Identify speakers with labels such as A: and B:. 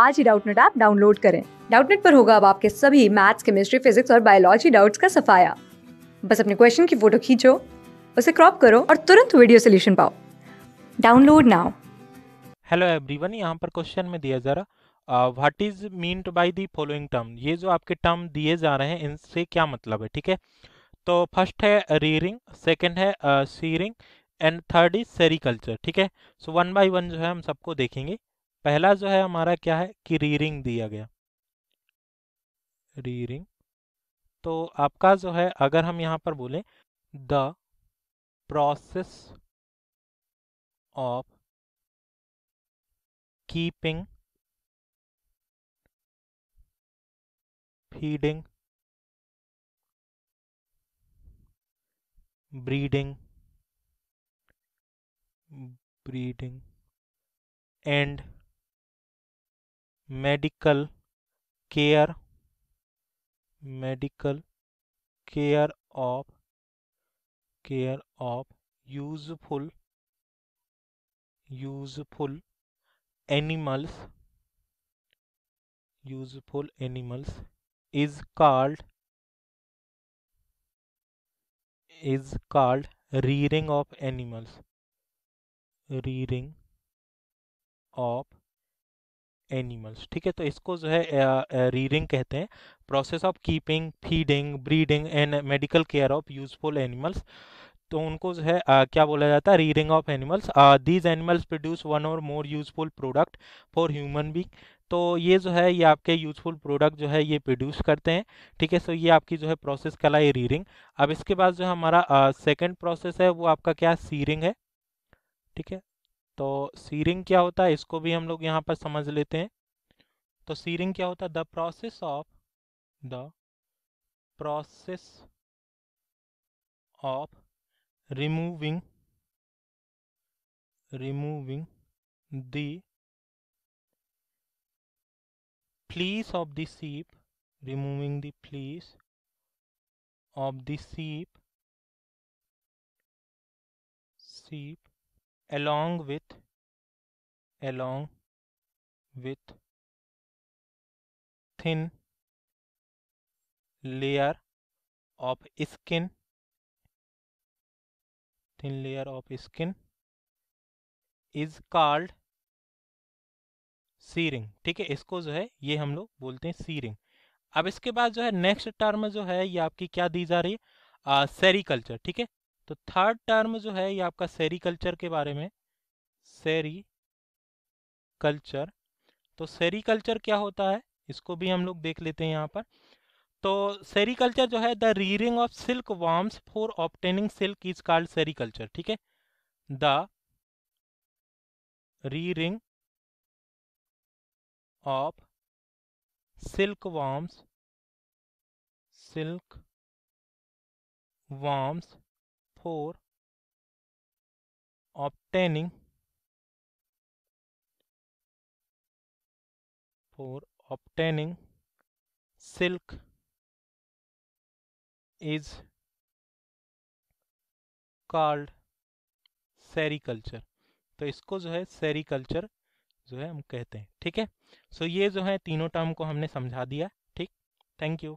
A: आज ही Doubtnut app download करें डाउटनेट पर होगा अब आपके सभी मैथ्स केमिस्ट्री फिजिक्स और बायोलॉजी डाउट्स का सफाया बस अपने क्वेश्चन की फोटो खींचो उसे क्रॉप करो और तुरंत वीडियो सोल्यूशन पाओ डाउनलोड नाउ
B: हेलो एवरीवन यहाँ पर क्वेश्चन में दिया जा रहा what is meant by the following term ये जो आपके टर्म दिए जा रहे हैं इनसे क्या मतलब है ठीक है तो फर्स्ट है रीरिंग सेकंड है shearing and third is sericulture ठीक है सो वन बाय वन जो है हम सबको देखेंगे पहला जो है हमारा क्या है कि रीरिंग दिया गया रीरिंग तो आपका जो है अगर हम यहां पर बोले the process of keeping
A: feeding breeding
B: breeding and medical care medical care of care of useful useful animals useful animals is called is called rearing of animals rearing of animals ठीक है तो इसको जो है रीरिंग कहते हैं process of keeping feeding breeding and medical care of useful animals तो उनको जो है आ, क्या बोला जाता है rearing of animals these animals produce one और more useful product for human being तो ये जो है ये आपके यूजफुल प्रोडक्ट जो है ये प्रोड्यूस करते हैं ठीक है सो ये आपकी जो है प्रोसेस कला है रीरिंग अब इसके बाद जो हमारा सेकेंड प्रोसेस है वो आपका क्या सीरिंग है ठीक है तो सीरिंग क्या होता है इसको भी हम लोग यहाँ पर समझ लेते हैं तो सीरिंग क्या होता है the process of the process of removing removing the fleece of the sheep removing the fleece
A: of the sheep sheep along with along with thin layer of skin thin layer of skin
B: is called shearing ठीक है इसको जो है ये हम लोग बोलते हैं सीरिंग अब इसके बाद जो है नेक्स्ट टर्म जो है ये आपकी क्या दी जा रही है सेरिकल्चर ठीक है तो थर्ड टर्म जो है ये आपका कल्चर के बारे में सेरी कल्चर तो सेरीकल्चर क्या होता है इसको भी हम लोग देख लेते हैं यहाँ पर तो सेरीकल्चर जो है the rearing of silk worms for obtaining silk is called sericulture ठीक है the rearing
A: of silk worms silk worms for obtaining for obtaining silk
B: is called sericulture तो इसको जो है सेरिकल्चर जो है हम कहते हैं ठीक है सो so ये जो है तीनों टर्म को हमने समझा दिया ठीक थैंक यू